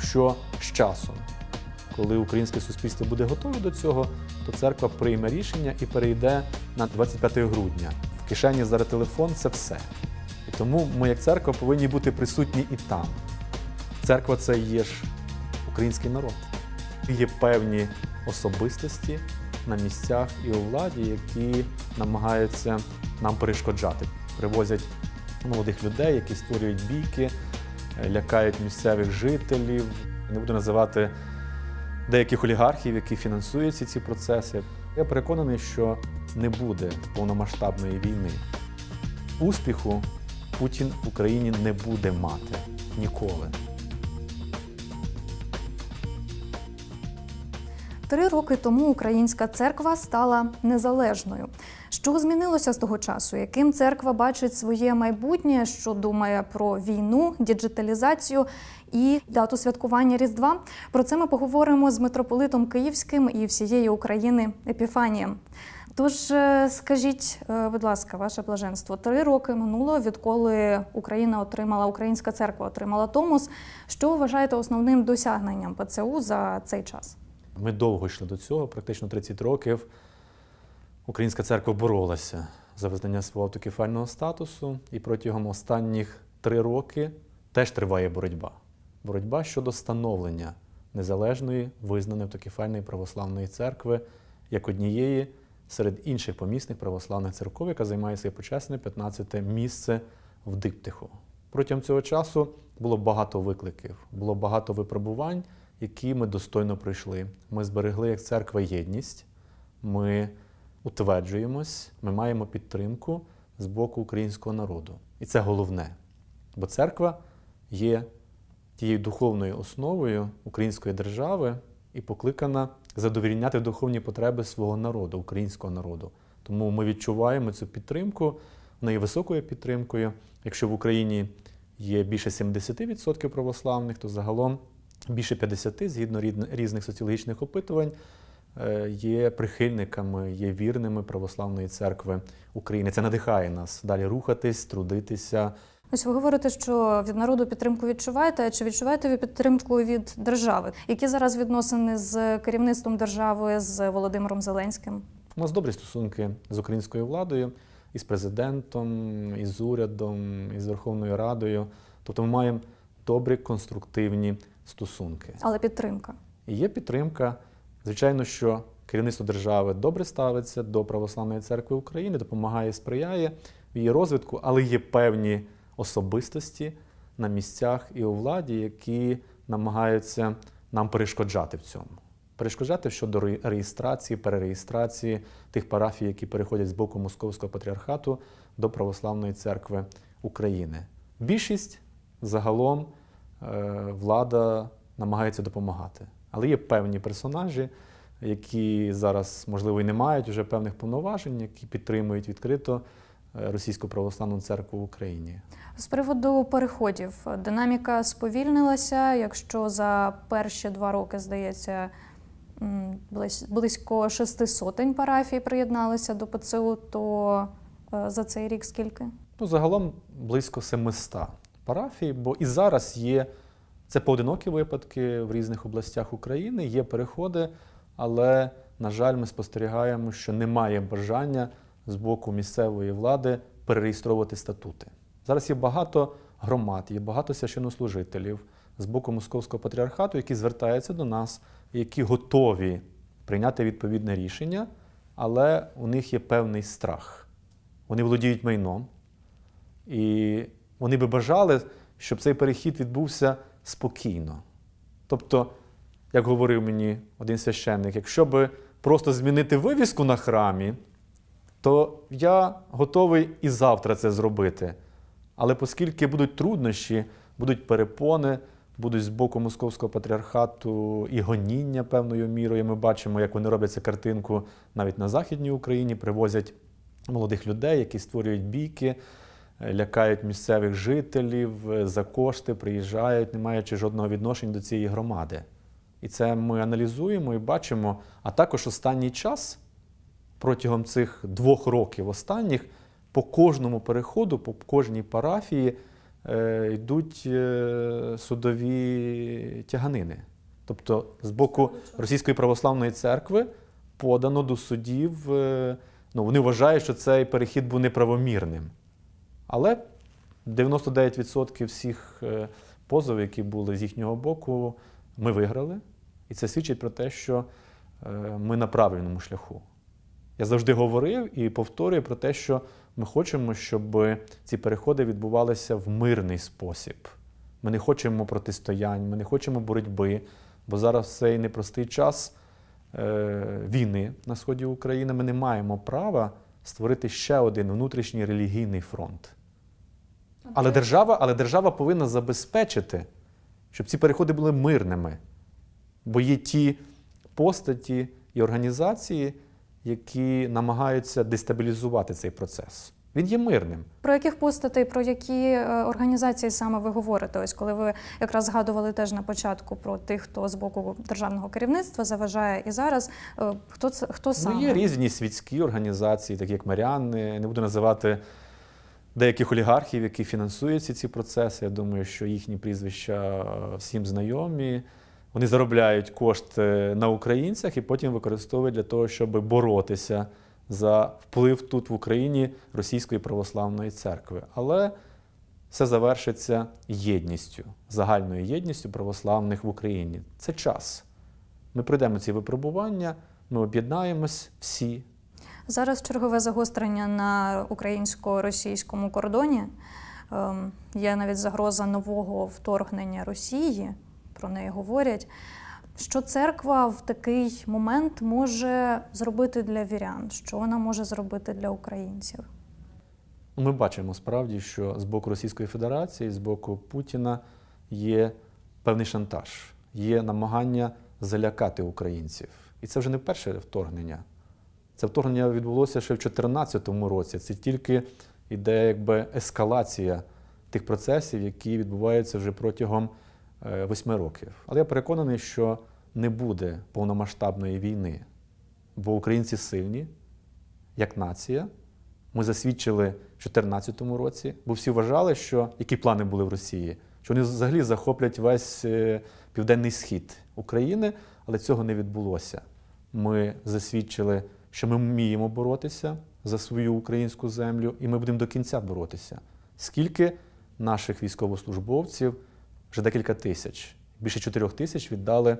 що з часом, коли українське суспільство буде готове до цього, то церква прийме рішення і перейде на 25 грудня. В кишені зараз телефон це все. І тому ми, як церква, повинні бути присутні і там. Церква це є ж український народ. Є певні особистості на місцях і у владі, які намагаються нам перешкоджати, привозять молодих людей, які створюють бійки. Е, лякають місцевих жителів. Не буду називати деяких олігархів, які фінансують ці процеси. Я переконаний, що не буде повномасштабної війни. Успіху Путін в Україні не буде мати ніколи. Три роки тому українська церква стала незалежною. Що змінилося з того часу? Яким церква бачить своє майбутнє, що думає про війну, діджиталізацію і дату святкування Різдва? Про це ми поговоримо з митрополитом Київським і всієї України Епіфанієм. Тож е, скажіть, е, будь ласка, ваше блаженство, три роки минуло, відколи Україна отримала Українська церква отримала Томос. Що вважаєте основним досягненням ПЦУ за цей час? Ми довго йшли до цього, практично 30 років. Українська церква боролася за визнання свого автокефального статусу, і протягом останніх три роки теж триває боротьба. Боротьба щодо становлення незалежної визнаної автокефальної православної церкви як однієї серед інших помісних православних церков, яка займає своє почесне 15-те місце в диптиху. Протягом цього часу було багато викликів, було багато випробувань, які ми достойно пройшли. Ми зберегли як церква єдність. ми утверджуємось, ми маємо підтримку з боку українського народу. І це головне. Бо церква є тією духовною основою української держави і покликана задовільняти духовні потреби свого народу, українського народу. Тому ми відчуваємо цю підтримку, вона є високою підтримкою. Якщо в Україні є більше 70% православних, то загалом більше 50% згідно різних соціологічних опитувань. Е, є прихильниками, є вірними православної церкви України. Це надихає нас далі рухатись, трудитися. Ось ви говорите, що від народу підтримку відчуваєте. чи відчуваєте ви підтримку від держави? Які зараз відносини з керівництвом держави з Володимиром Зеленським? У нас добрі стосунки з українською владою, і з президентом, і з урядом, і з Верховною Радою. Тобто, ми маємо добрі конструктивні стосунки. Але підтримка І є підтримка. Звичайно, що керівництво держави добре ставиться до православної церкви України, допомагає, сприяє в її розвитку, але є певні особистості на місцях і у владі, які намагаються нам перешкоджати в цьому. Перешкоджати щодо реєстрації, перереєстрації тих парафій, які переходять з боку Московського патріархату до Православної церкви України. Більшість загалом е, влада намагається допомагати. Але є певні персонажі, які зараз, можливо, і не мають вже певних повноважень, які підтримують відкрито е, Російську православну церкву в Україні. З приводу переходів динаміка сповільнилася. Якщо за перші два роки, здається, близько шести сотень парафій приєдналися до ПЦУ, то е, за цей рік скільки? Ну, загалом близько 700 парафій, бо і зараз є. Це поодинокі випадки в різних областях України, є переходи, але, на жаль, ми спостерігаємо, що немає бажання з боку місцевої влади перереєстровувати статути. Зараз є багато громад, є багато священнослужителів з боку московського патріархату, які звертаються до нас, які готові прийняти відповідне рішення, але у них є певний страх. Вони володіють майном, і вони би бажали, щоб цей перехід відбувся спокійно. Тобто, як говорив мені один священник, якщо би просто змінити вивіску на храмі, то я готовий і завтра це зробити. Але оскільки будуть труднощі, будуть перепони, будуть з боку московського патріархату і гоніння певною мірою, ми бачимо, як вони роблять цю картинку навіть на Західній Україні, привозять молодих людей, які створюють бійки лякають місцевих жителів е, за кошти, приїжджають, не маючи жодного відношення до цієї громади. І це ми аналізуємо і бачимо. А також останній час протягом цих двох років останніх по кожному переходу, по кожній парафії е, йдуть е, судові тяганини. Тобто, з боку Російської православної церкви подано до судів. Е, ну, Вони вважають, що цей перехід був неправомірним. Але 99% всіх е, позов, які були з їхнього боку, ми виграли. І це свідчить про те, що е, ми на правильному шляху. Я завжди говорив і повторюю про те, що ми хочемо, щоб ці переходи відбувалися в мирний спосіб. Ми не хочемо протистоянь, ми не хочемо боротьби, бо зараз цей непростий час е, війни на сході України. Ми не маємо права створити ще один внутрішній релігійний фронт. Але держава, але держава повинна забезпечити, щоб ці переходи були мирними. Бо є ті постаті і організації, які намагаються дестабілізувати цей процес. Він є мирним. Про яких постатей, про які е, організації саме ви говорите? Ось коли ви якраз згадували теж на початку про тих, хто з боку державного керівництва заважає і зараз. Е, хто хто саме? Ну, є різні світські організації, такі як Маріанни, не буду називати деяких олігархів, які фінансуються ці процеси. Я думаю, що їхні прізвища е, всім знайомі. Вони заробляють кошти на українцях і потім використовують для того, щоб боротися за вплив тут в Україні російської православної церкви. Але все завершиться єдністю, загальною єдністю православних в Україні. Це час. Ми пройдемо ці випробування, ми об'єднаємось всі Зараз чергове загострення на українсько-російському кордоні. Ем, є навіть загроза нового вторгнення Росії, про неї говорять. Що церква в такий момент може зробити для вірян? Що вона може зробити для українців? Ми бачимо справді, що з боку Російської Федерації, з боку Путіна є певний шантаж, є намагання залякати українців. І це вже не перше вторгнення. Це вторгнення відбулося ще в 2014 році. Це тільки йде якби ескалація тих процесів, які відбуваються вже протягом е, восьми років. Але я переконаний, що не буде повномасштабної війни, бо українці сильні, як нація. Ми засвідчили в 2014 році, бо всі вважали, що які плани були в Росії, що вони взагалі захоплять весь е, південний схід України, але цього не відбулося. Ми засвідчили що ми вміємо боротися за свою українську землю, і ми будемо до кінця боротися. Скільки наших військовослужбовців, вже декілька тисяч, більше чотирьох тисяч віддали е,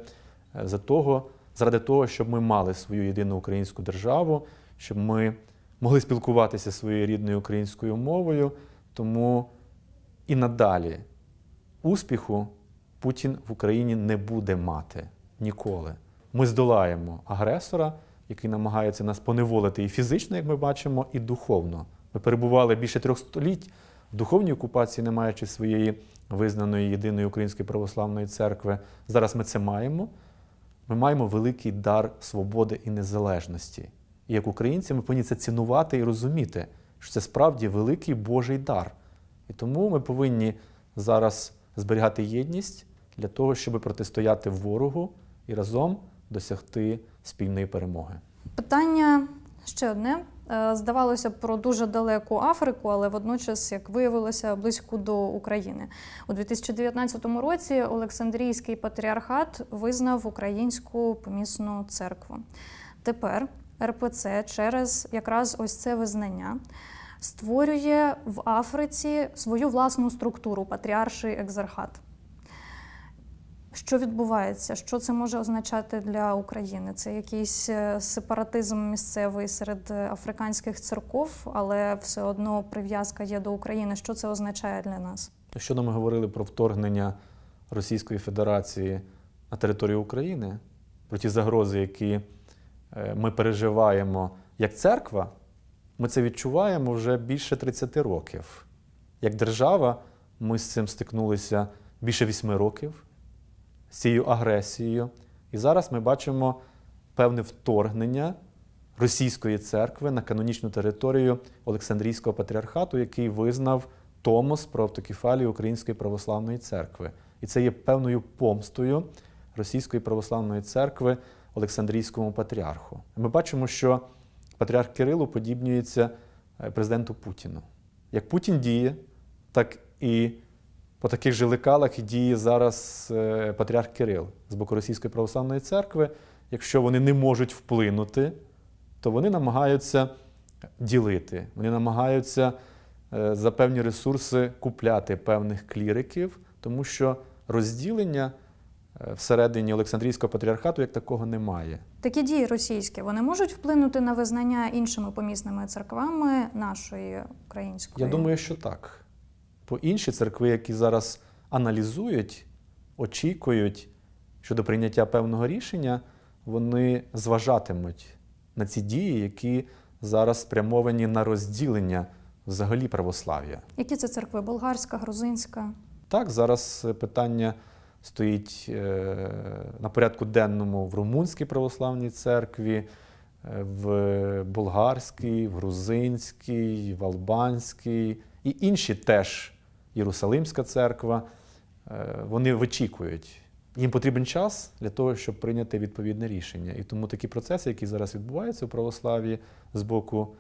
за того, заради того, щоб ми мали свою єдину українську державу, щоб ми могли спілкуватися своєю рідною українською мовою. Тому і надалі успіху Путін в Україні не буде мати ніколи. Ми здолаємо агресора який намагається нас поневолити і фізично, як ми бачимо, і духовно. Ми перебували більше трьох століть в духовній окупації, не маючи своєї визнаної єдиної української православної церкви. Зараз ми це маємо. Ми маємо великий дар свободи і незалежності. І як українці ми повинні це цінувати і розуміти, що це справді великий Божий дар. І тому ми повинні зараз зберігати єдність для того, щоб протистояти ворогу і разом досягти спільної перемоги. Питання ще одне. Е, здавалося, про дуже далеку Африку, але водночас, як виявилося, близько до України у 2019 році. Олександрійський патріархат визнав українську помісну церкву. Тепер РПЦ через якраз ось це визнання створює в Африці свою власну структуру патріарший екзархат. Що відбувається? Що це може означати для України? Це якийсь е, сепаратизм місцевий серед е, африканських церков, але все одно прив'язка є до України. Що це означає для нас? Щодо ми говорили про вторгнення Російської Федерації на територію України, про ті загрози, які е, ми переживаємо як церква, ми це відчуваємо вже більше 30 років. Як держава, ми з цим стикнулися більше 8 років цією агресією. І зараз ми бачимо певне вторгнення російської церкви на канонічну територію Олександрійського патріархату, який визнав Томос про автокефалію Української православної церкви. І це є певною помстою Російської православної церкви Олександрійському патріарху. Ми бачимо, що патріарх Кирило подібнюється е, президенту Путіну. Як Путін діє, так і по таких же лекалах діє зараз е, патріарх Кирил з боку Російської православної церкви. Якщо вони не можуть вплинути, то вони намагаються ділити, вони намагаються е, за певні ресурси купляти певних кліриків, тому що розділення е, всередині Олександрійського патріархату як такого немає. Такі дії російські вони можуть вплинути на визнання іншими помісними церквами нашої української? Я думаю, що так по інші церкви, які зараз аналізують, очікують щодо прийняття певного рішення, вони зважатимуть на ці дії, які зараз спрямовані на розділення взагалі православ'я. Які це церкви? Болгарська, грузинська? Так, зараз питання стоїть е, на порядку денному в Румунській православній церкві. Е, в болгарській, в грузинській, в албанській і інші теж Єрусалимська церква. Е, вони вичікують. Їм потрібен час для того, щоб прийняти відповідне рішення. І тому такі процеси, які зараз відбуваються у православі з боку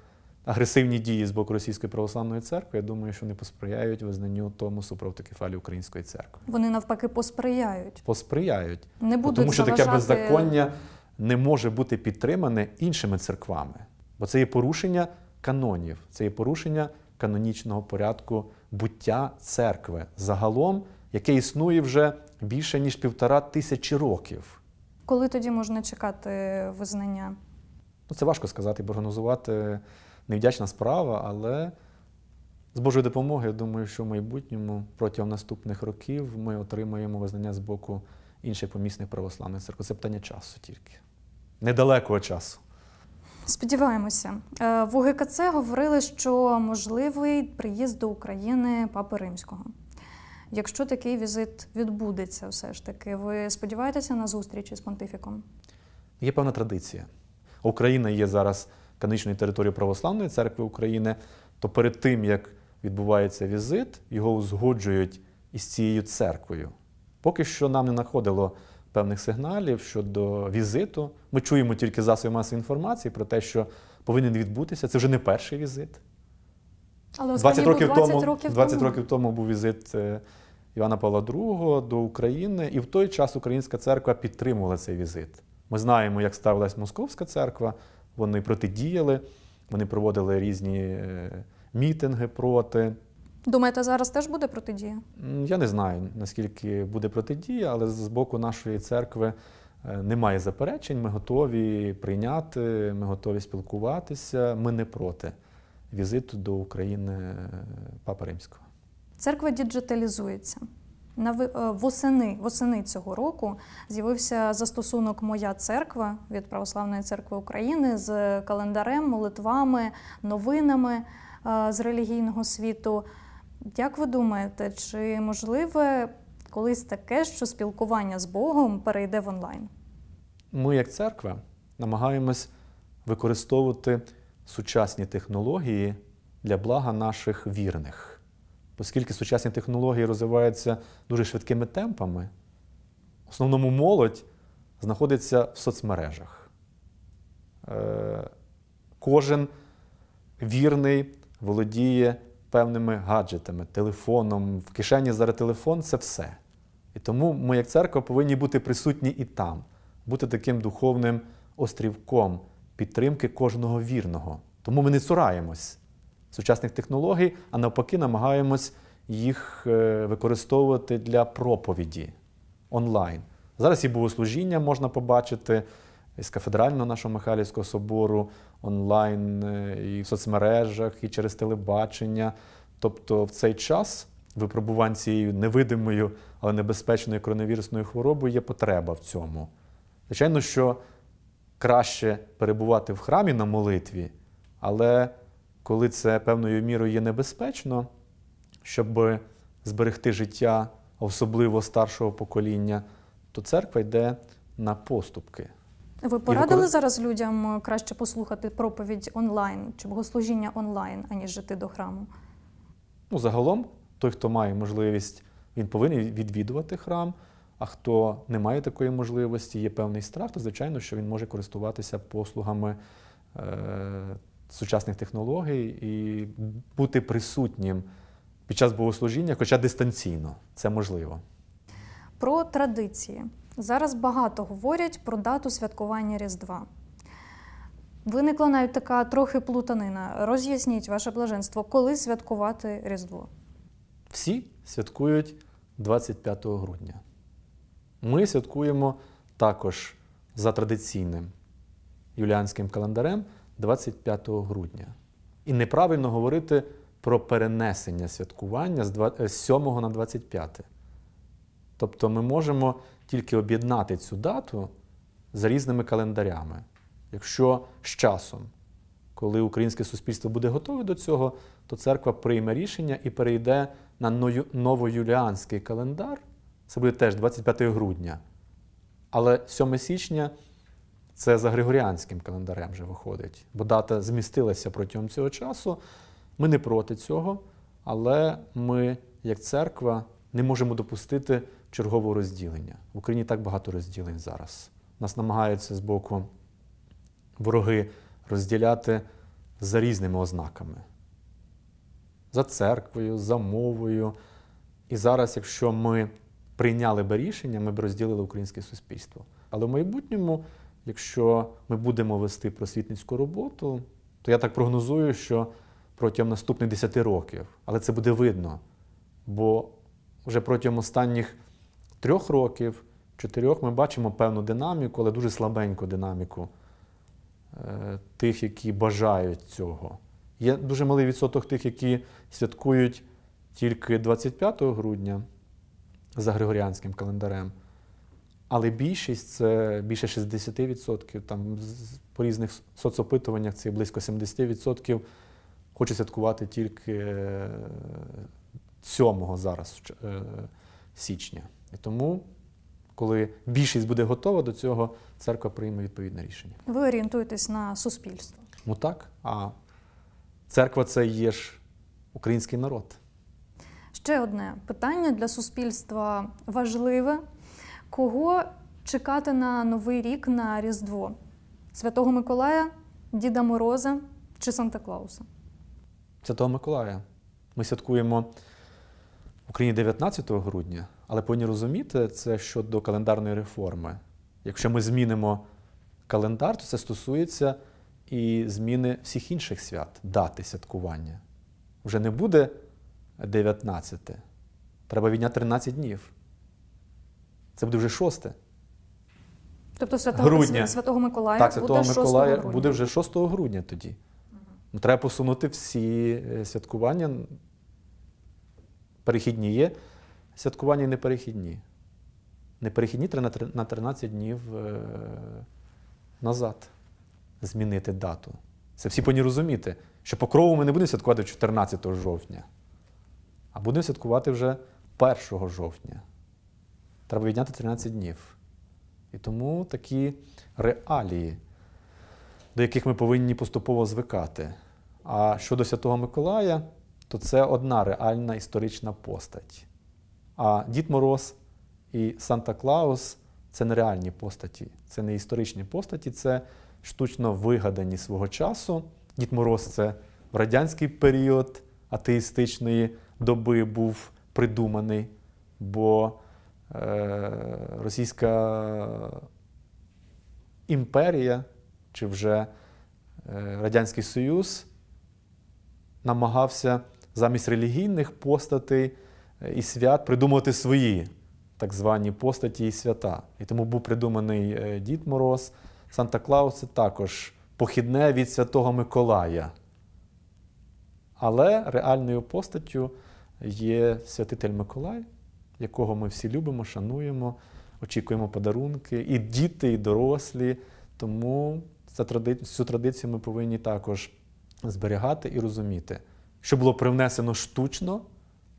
агресивні дії з боку Російської православної церкви, я думаю, що не посприяють визнанню тому супровод-кефалі Української церкви. Вони навпаки посприяють. Посприяють. Не будуть Тому що заважати... таке беззаконня не може бути підтримане іншими церквами. Бо це є порушення канонів, це є порушення канонічного порядку буття церкви загалом, яке існує вже більше ніж півтора тисячі років. Коли тоді можна чекати визнання? Ну, Це важко сказати, бо прогнозувати невдячна справа, але з Божої допомоги, я думаю, що в майбутньому протягом наступних років ми отримаємо визнання з боку інших помісних православних церков. Це питання часу тільки недалекого часу. Сподіваємося, е, в УГКЦ говорили, що можливий приїзд до України Папи Римського. Якщо такий візит відбудеться, все ж таки, ви сподіваєтеся на зустрічі з понтифіком? Є певна традиція. Україна є зараз канонічною територією Православної церкви України, то перед тим, як відбувається візит, його узгоджують із цією церквою. Поки що нам не знаходило певних сигналів щодо візиту. Ми чуємо тільки засоби масової інформації про те, що повинен відбутися. Це вже не перший візит. Але 20 років 20 тому років 20 років тому був візит е, Івана Павла II до України, і в той час Українська церква підтримувала цей візит. Ми знаємо, як ставилась Московська церква. Вони протидіяли, вони проводили різні е, мітинги проти. Думаєте, зараз теж буде протидія? Я не знаю, наскільки буде протидія, але з боку нашої церкви е, немає заперечень. Ми готові прийняти, ми готові спілкуватися. Ми не проти візиту до України е, Папи Римського. Церква діджиталізується. Е, восени, восени цього року з'явився застосунок Моя церква від Православної церкви України з календарем, молитвами, новинами з релігійного світу. Як ви думаєте, чи можливе колись таке, що спілкування з Богом перейде в онлайн? Ми, як церква, намагаємось використовувати сучасні технології для блага наших вірних, оскільки сучасні технології розвиваються дуже швидкими темпами, в основному молодь знаходиться в соцмережах. Е, кожен вірний володіє певними гаджетами, телефоном, в кишені зараз телефон це все. І тому ми, як церква, повинні бути присутні і там, бути таким духовним острівком підтримки кожного вірного. Тому ми не цураємось сучасних технологій, а навпаки, намагаємось їх е, використовувати для проповіді онлайн. Зараз і богослужіння можна побачити. Із кафедрального нашого Михайлівського собору онлайн, е, і в соцмережах, і через телебачення. Тобто, в цей час випробувань цією невидимою, але небезпечною коронавірусною хворобою є потреба в цьому. Звичайно, що краще перебувати в храмі на молитві, але коли це певною мірою є небезпечно, щоб зберегти життя особливо старшого покоління, то церква йде на поступки. Ви порадили викор... зараз людям е, краще послухати проповідь онлайн чи богослужіння онлайн, аніж жити до храму? Ну, загалом, той, хто має можливість, він повинен відвідувати храм. А хто не має такої можливості, є певний страх, то звичайно, що він може користуватися послугами е, сучасних технологій і бути присутнім під час богослужіння, хоча дистанційно це можливо. Про традиції. Зараз багато говорять про дату святкування Різдва. Виникла навіть така трохи плутанина. Роз'ясніть ваше блаженство, коли святкувати Різдво? Всі святкують 25 грудня. Ми святкуємо також за традиційним юліанським календарем 25 грудня. І неправильно говорити про перенесення святкування з 7 е, на 25. Тобто ми можемо тільки об'єднати цю дату з різними календарями. Якщо з часом, коли українське суспільство буде готове до цього, то церква прийме рішення і перейде на новоюліанський календар, це буде теж 25 грудня. Але 7 січня це за Григоріанським календарем вже виходить, бо дата змістилася протягом цього часу. Ми не проти цього, але ми, як церква, не можемо допустити чергового розділення. В Україні так багато розділень зараз. Нас намагаються з боку вороги розділяти за різними ознаками. За церквою, за мовою. І зараз, якщо ми прийняли би рішення, ми б розділили українське суспільство. Але в майбутньому, якщо ми будемо вести просвітницьку роботу, то я так прогнозую, що протягом наступних 10 років, але це буде видно. Бо вже протягом останніх трьох років, чотирьох ми бачимо певну динаміку, але дуже слабеньку динаміку е, тих, які бажають цього. Є дуже малий відсоток тих, які святкують тільки 25 грудня за григоріанським календарем. Але більшість це більше 60%. Там по різних соцопитуваннях це близько 70% хочуть святкувати тільки 7 е, зараз е, січня. І тому, коли більшість буде готова до цього, церква прийме відповідне рішення. Ви орієнтуєтесь на суспільство? Ну так. А церква це є ж український народ. Ще одне питання для суспільства важливе: кого чекати на новий рік на Різдво? Святого Миколая, Діда Мороза чи Санта Клауса? Святого Миколая. Ми святкуємо в Україні 19 грудня. Але повинні розуміти це щодо календарної реформи. Якщо ми змінимо календар, то це стосується і зміни всіх інших свят, дати святкування. Вже не буде 19. Треба відняти 13 днів. Це буде вже 6. Тобто Святого грудня. Святого Миколая так, Святого буде Миколая грудня. буде вже 6 грудня тоді. Ну, треба посунути всі е, святкування. Перехідні є святкування неперехідні. Неперехідні треба на 13 днів е, назад змінити дату. Це всі повинні розуміти, що по крову ми не будемо святкувати 14 жовтня, а будемо святкувати вже 1 жовтня. Треба відняти 13 днів. І тому такі реалії, до яких ми повинні поступово звикати. А щодо Святого Миколая, то це одна реальна історична постать. А Дід Мороз і Санта Клаус це не реальні постаті, це не історичні постаті, це штучно вигадані свого часу. Дід Мороз це в радянський період атеїстичної доби був придуманий, бо е, Російська імперія чи вже е, Радянський Союз намагався замість релігійних постатей і свят придумувати свої так звані постаті і свята. І тому був придуманий е, Дід Мороз. Санта Клаус це також похідне від Святого Миколая. Але реальною постаттю є святитель Миколай, якого ми всі любимо, шануємо, очікуємо подарунки, і діти, і дорослі. Тому цю традицію ми повинні також зберігати і розуміти, що було привнесено штучно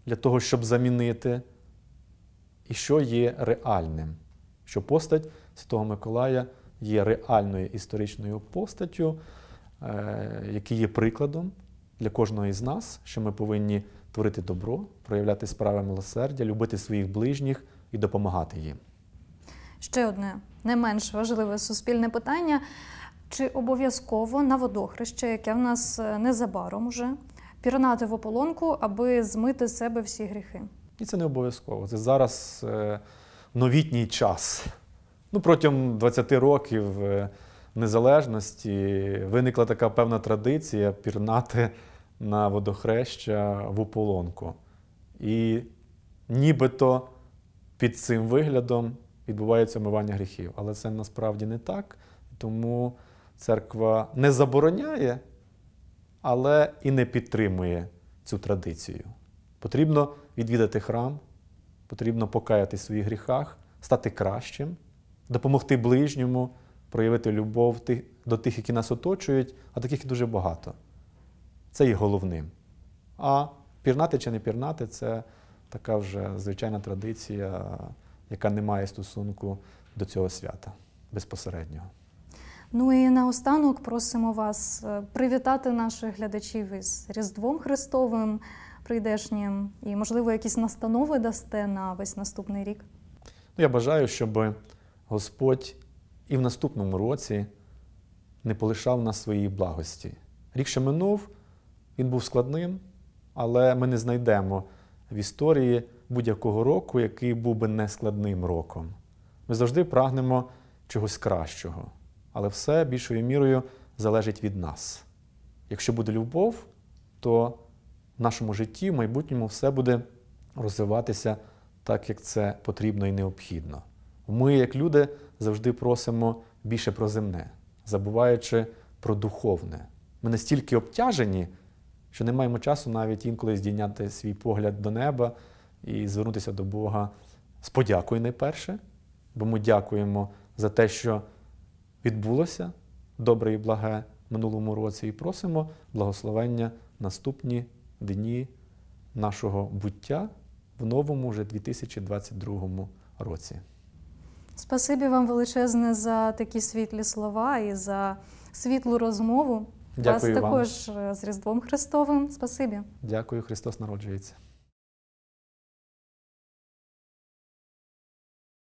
для того, щоб замінити, і що є реальним, що постать Святого Миколая є реальною історичною постаттю, е, який є прикладом для кожного із нас, що ми повинні творити добро, проявляти справи милосердя, любити своїх ближніх і допомагати їм. Ще одне не менш важливе суспільне питання. Чи обов'язково на водохреще, яке в нас е, незабаром уже пірнати в ополонку, аби змити з себе всі гріхи. І це не обов'язково. Це зараз е, новітній час. Ну, Протягом 20 років е, незалежності виникла така певна традиція пірнати на водохреща в ополонку. І нібито під цим виглядом відбувається омивання гріхів. Але це насправді не так. Тому церква не забороняє але і не підтримує цю традицію. Потрібно відвідати храм, потрібно покаяти в своїх гріхах, стати кращим, допомогти ближньому, проявити любов до тих, які нас оточують, а таких дуже багато. Це є головним. А пірнати чи не пірнати це така вже звичайна традиція, яка не має стосунку до цього свята безпосереднього. Ну і наостанок просимо вас е, привітати наших глядачів із Різдвом Христовим прийдешнім, і можливо якісь настанови дасте на весь наступний рік. Ну, Я бажаю, щоб Господь і в наступному році не полишав нас своїй благості. Рік, що минув, він був складним, але ми не знайдемо в історії будь-якого року, який був би нескладним роком. Ми завжди прагнемо чогось кращого але все більшою мірою залежить від нас. Якщо буде любов, то в нашому житті в майбутньому все буде розвиватися так, як це потрібно і необхідно. Ми, як люди, завжди просимо більше про земне, забуваючи про духовне. Ми настільки обтяжені, що не маємо часу навіть інколи здійняти свій погляд до неба і звернутися до Бога з подякою найперше, бо ми дякуємо за те, що відбулося добре і благе минулому році, і просимо благословення наступні дні нашого буття в новому вже 2022 році. Спасибі вам величезне за такі світлі слова і за світлу розмову. Дякую Вас вам. також е, з Різдвом Христовим. Спасибі. Дякую, Христос народжується.